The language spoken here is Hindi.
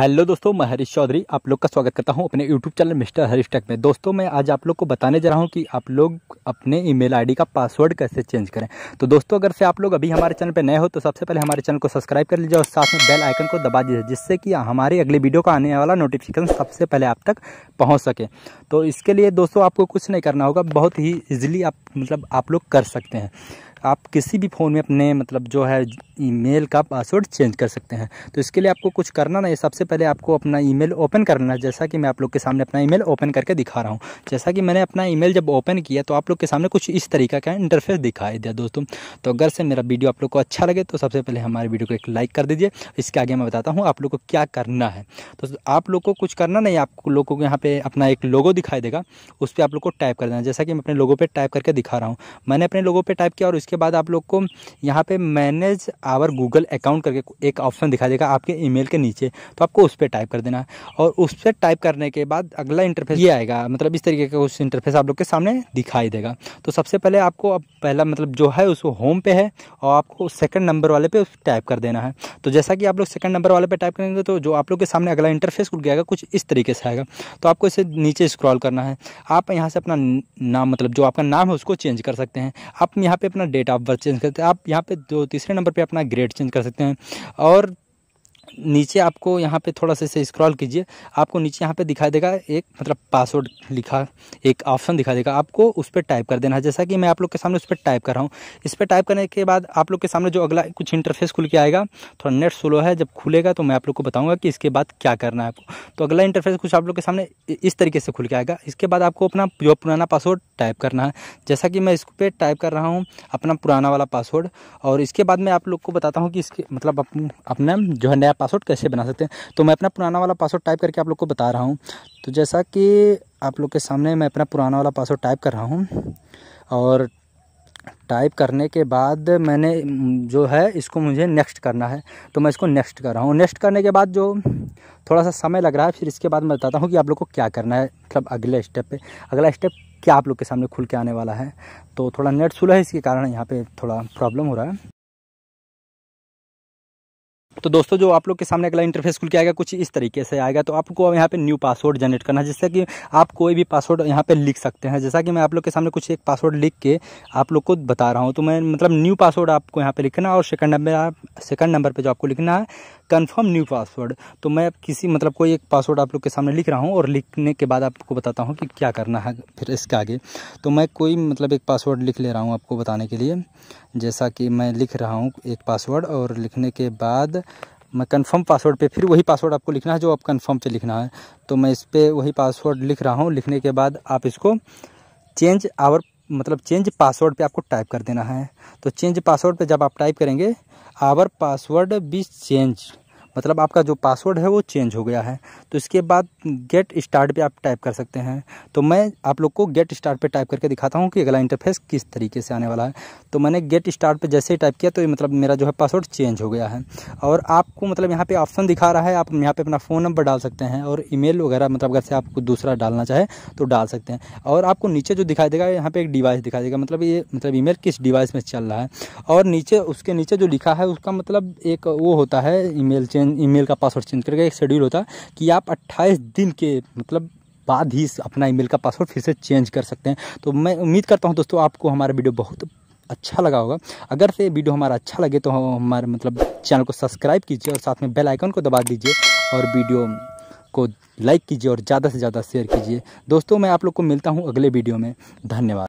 हेलो दोस्तों मैं हरीश चौधरी आप लोग का स्वागत करता हूं अपने YouTube channel mister Harish Tech में दोस्तों मैं आज आप लोग को बताने जा रहा हूं कि आप लोग अपने ईमेल आईडी का पासवर्ड कैसे चेंज करें तो दोस्तों अगर से आप लोग अभी हमारे चैनल पर नए हो तो सबसे पहले हमारे चैनल को सब्सक्राइब कर लीजिए और साथ में बेल आइकन को दबा दीजिए जिससे कि हमारे अगली वीडियो का आने वाला नोटिफिकेशन सबसे पहले आप तक पहुँच सके तो इसके लिए दोस्तों आपको कुछ नहीं करना होगा बहुत ही ईजिली आप मतलब आप लोग कर सकते हैं आप किसी भी फ़ोन में अपने मतलब जो है ईमेल का पासवर्ड चेंज कर सकते हैं तो इसके लिए आपको कुछ करना नहीं सबसे पहले आपको अपना ईमेल ओपन करना है जैसा कि मैं आप लोग के सामने अपना ईमेल ओपन करके दिखा रहा हूँ जैसा कि मैंने अपना ईमेल जब ओपन किया तो आप लोग के सामने कुछ इस तरीका का इंटरफेस दिखाई दिया दोस्तों तो अगर से मेरा वीडियो आप लोग को अच्छा लगे तो सबसे पहले हमारे वीडियो को एक लाइक कर दीजिए इसके आगे मैं बताता हूँ आप लोग को क्या करना है तो आप लोग को कुछ करना नहीं आप लोगों को यहाँ पे अपना एक लोगो दिखाई देगा उस पर आप लोग को टाइप कर देना जैसा कि मैं अपने लोगों पर टाइप करके दिखा रहा हूँ मैंने अपने लोगों पर टाइप किया और उसके बाद आप लोग को यहाँ पे मैनेज आवर गूगल अकाउंट करके एक ऑप्शन दिखा देगा आपके ईमेल के नीचे तो आपको उस पर टाइप कर देना और उस पर टाइप करने के बाद अगला इंटरफेस ये आएगा मतलब इस तरीके का उस इंटरफेस आप लोग के सामने दिखाई देगा तो सबसे पहले आपको अब पहला मतलब जो है उसको होम पे है और आपको सेकंड नंबर वाले पे टाइप कर देना है तो जैसा कि आप लोग सेकंड नंबर वाले पे टाइप करेंगे तो जो आप लोग के सामने अगला इंटरफेस खुल गया कुछ इस तरीके से आएगा तो आपको इसे नीचे स्क्रॉल करना है आप यहाँ से अपना नाम मतलब जो आपका नाम है उसको चेंज कर सकते हैं आप यहाँ पर अपना डेट ऑफ बर्थ चेंज करते हैं आप यहाँ पे दो तीसरे नंबर पे अपना ग्रेड चेंज कर सकते हैं और नीचे आपको यहाँ पे थोड़ा सा इसे स्क्रॉल कीजिए आपको नीचे यहाँ पे दिखाई देगा एक मतलब पासवर्ड लिखा एक ऑप्शन दिखाई देगा आपको उस पर टाइप कर देना है जैसा कि मैं आप लोग के सामने उस पर टाइप कर रहा हूँ इस पर टाइप करने के बाद आप लोग के सामने जो अगला कुछ इंटरफेस खुल के आएगा थोड़ा नेट स्लो है जब खुलेगा तो मैं आप लोग को बताऊँगा कि इसके बाद क्या करना है आपको तो अगला इंटरफेस कुछ आप लोग के सामने इस तरीके से खुल के आएगा इसके बाद आपको अपना जो पुराना पासवर्ड टाइप करना है जैसा कि मैं इस पर टाइप कर रहा हूँ अपना पुराना वाला पासवर्ड और इसके बाद मैं आप लोग को बताता हूँ कि इसके मतलब अपना जो है नया पासवर्ड कैसे बना सकते हैं तो मैं अपना पुराना वाला पासवर्ड टाइप करके आप लोग को बता रहा हूँ तो जैसा कि आप लोग के सामने मैं अपना पुराना वाला पासवर्ड टाइप कर रहा हूँ और टाइप करने के बाद मैंने जो है इसको मुझे नेक्स्ट करना है तो मैं इसको नेक्स्ट कर रहा हूँ नेक्स्ट करने के बाद जो थोड़ा सा समय लग रहा है फिर इसके बाद मैं बताता हूँ कि आप लोग को क्या करना है मतलब अगले स्टेप पे अगला स्टेप क्या आप लोग के सामने खुल के आने वाला है तो थोड़ा नेट सुलह है इसके कारण यहाँ पर थोड़ा प्रॉब्लम हो रहा है तो दोस्तों जो आप लोग के सामने अगला इंटरफेस खुल के आएगा कुछ इस तरीके से आएगा तो आपको अब यहाँ पे न्यू पासवर्ड जनरेट करना है जिससे कि आप कोई भी पासवर्ड यहाँ पे लिख सकते हैं जैसा कि मैं आप लोग के सामने कुछ एक पासवर्ड लिख के आप लोग को बता रहा हूँ तो मैं मतलब न्यू पासवर्ड आपको यहाँ पर लिखना और सेकंड नंबर सेकंड नंबर पर जो आपको लिखना है कन्फर्म न्यू पासवर्ड तो मैं किसी मतलब कोई एक पासवर्ड आप लोग के सामने लिख रहा हूँ और लिखने के बाद आपको बताता हूँ कि क्या करना है फिर इसके आगे तो मैं कोई मतलब एक पासवर्ड लिख ले रहा हूँ आपको बताने के लिए जैसा कि मैं लिख रहा हूँ एक पासवर्ड और लिखने के बाद मैं कंफर्म पासवर्ड पे फिर वही पासवर्ड आपको लिखना है जो आप कंफर्म पे लिखना है तो मैं इस पर वही पासवर्ड लिख रहा हूँ लिखने के बाद आप इसको चेंज आवर मतलब चेंज पासवर्ड पे आपको टाइप कर देना है तो चेंज पासवर्ड पे जब आप टाइप करेंगे आवर पासवर्ड बी चेंज मतलब आपका जो पासवर्ड है वो चेंज हो गया है तो इसके बाद गेट स्टार्ट पे आप टाइप कर सकते हैं तो मैं आप लोग को गेट स्टार्ट पे टाइप करके दिखाता हूँ कि अगला इंटरफेस किस तरीके से आने वाला है तो मैंने गेट स्टार्ट पे जैसे ही टाइप किया तो ये मतलब मेरा जो है पासवर्ड चेंज हो गया है और आपको मतलब यहाँ पर ऑप्शन दिखा रहा है आप यहाँ पर अपना फ़ोन नंबर डाल सकते हैं और ई वगैरह मतलब अगर से आपको दूसरा डालना चाहे तो डाल सकते हैं और आपको नीचे जो दिखाई देगा यहाँ पर एक डिवाइस दिखाई देगा मतलब ये मतलब ई किस डिवाइस में चल रहा है और नीचे उसके नीचे जो लिखा है उसका मतलब एक वो होता है ई चेंज ईमेल का पासवर्ड चेंज करके एक शेड्यूल होता है कि आप 28 दिन के मतलब बाद ही अपना ईमेल का पासवर्ड फिर से चेंज कर सकते हैं तो मैं उम्मीद करता हूँ दोस्तों आपको हमारा वीडियो बहुत अच्छा लगा होगा अगर से वीडियो हमारा अच्छा लगे तो हमारे मतलब चैनल को सब्सक्राइब कीजिए और साथ में बेल आइकन को दबा दीजिए और वीडियो को लाइक कीजिए और ज़्यादा से ज़्यादा शेयर कीजिए दोस्तों मैं आप लोग को मिलता हूँ अगले वीडियो में धन्यवाद